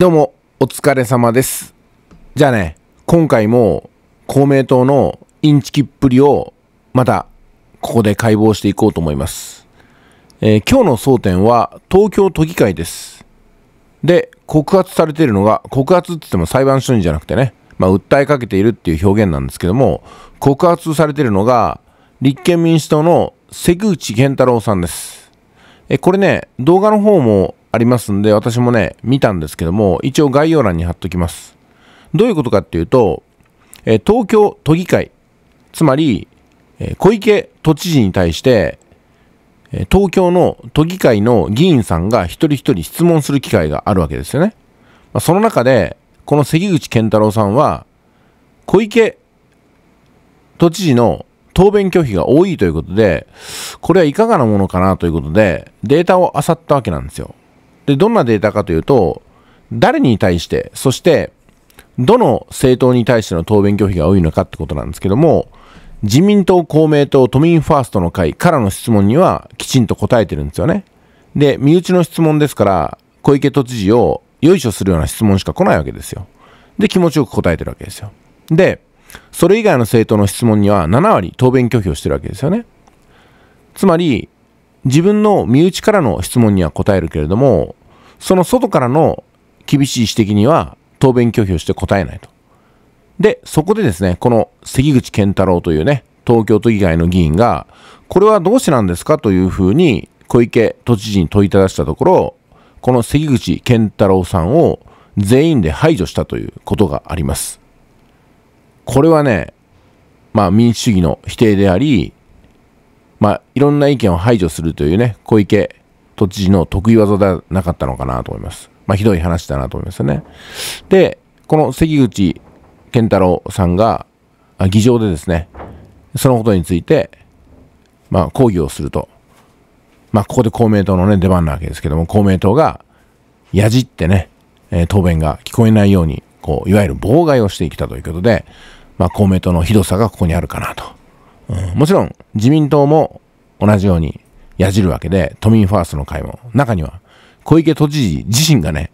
どうも、お疲れ様です。じゃあね、今回も公明党のインチキっぷりをまたここで解剖していこうと思います。えー、今日の争点は東京都議会です。で、告発されているのが、告発って言っても裁判所にじゃなくてね、まあ、訴えかけているっていう表現なんですけども、告発されているのが、立憲民主党の関口健太郎さんです。え、これね、動画の方もありますんで、私もね、見たんですけども、一応概要欄に貼っときます。どういうことかっていうと、え東京都議会、つまり、え小池都知事に対して、え東京の都議会の議員さんが一人一人質問する機会があるわけですよね。まあ、その中で、この関口健太郎さんは、小池都知事の答弁拒否が多いということで、これはいかがなものかなということで、データを漁ったわけなんですよ。で、どんなデータかというと、誰に対して、そして、どの政党に対しての答弁拒否が多いのかってことなんですけども、自民党、公明党、都民ファーストの会からの質問にはきちんと答えてるんですよね。で、身内の質問ですから、小池都知事をよいしょするような質問しか来ないわけですよ。で、気持ちよく答えてるわけですよ。で、それ以外の政党の質問には7割答弁拒否をしてるわけですよね。つまり、自分の身内からの質問には答えるけれども、その外からの厳しい指摘には答弁拒否をして答えないと。で、そこでですね、この関口健太郎というね、東京都議会の議員が、これはどうしてなんですかというふうに小池都知事に問いただしたところ、この関口健太郎さんを全員で排除したということがあります。これはね、まあ民主主義の否定であり、まあ、いろんな意見を排除するというね、小池都知事の得意技ではなかったのかなと思います。まあ、ひどい話だなと思いますよね。で、この関口健太郎さんが、議場でですね、そのことについて、まあ、抗議をすると。まあ、ここで公明党のね、出番なわけですけども、公明党が、やじってね、え答弁が聞こえないように、こう、いわゆる妨害をしてきたということで、まあ、公明党のひどさがここにあるかなと。うん、もちろん自民党も同じようにやじるわけで、都民ファーストの会も、中には小池都知事自身がね、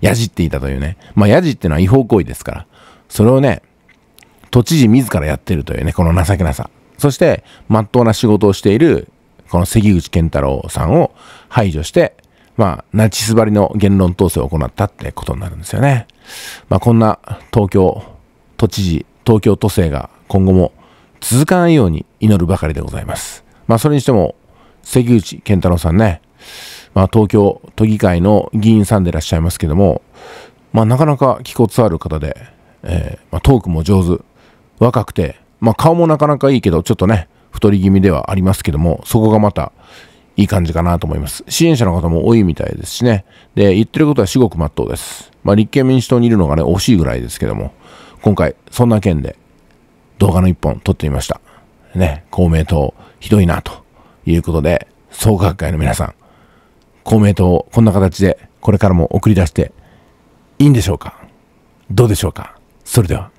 や じっていたというね。まあ、やじっていうのは違法行為ですから、それをね、都知事自らやってるというね、この情けなさ。そして、まっとうな仕事をしている、この関口健太郎さんを排除して、まあ、ナチス張りの言論統制を行ったってことになるんですよね。まあ、こんな東京都知事、東京都政が今後も続かないように祈るばかりでございます。まあ、それにしても、関口健太郎さんね、まあ、東京都議会の議員さんでいらっしゃいますけども、まあ、なかなか気骨ある方で、えー、まあ、トークも上手、若くて、まあ、顔もなかなかいいけど、ちょっとね、太り気味ではありますけども、そこがまたいい感じかなと思います。支援者の方も多いみたいですしね。で、言ってることは至極真っ当です。まあ、立憲民主党にいるのがね、惜しいぐらいですけども、今回、そんな件で動画の一本撮ってみました。ね、公明党、ひどいな、ということで、総学会の皆さん、公明党をこんな形でこれからも送り出していいんでしょうかどうでしょうかそれでは。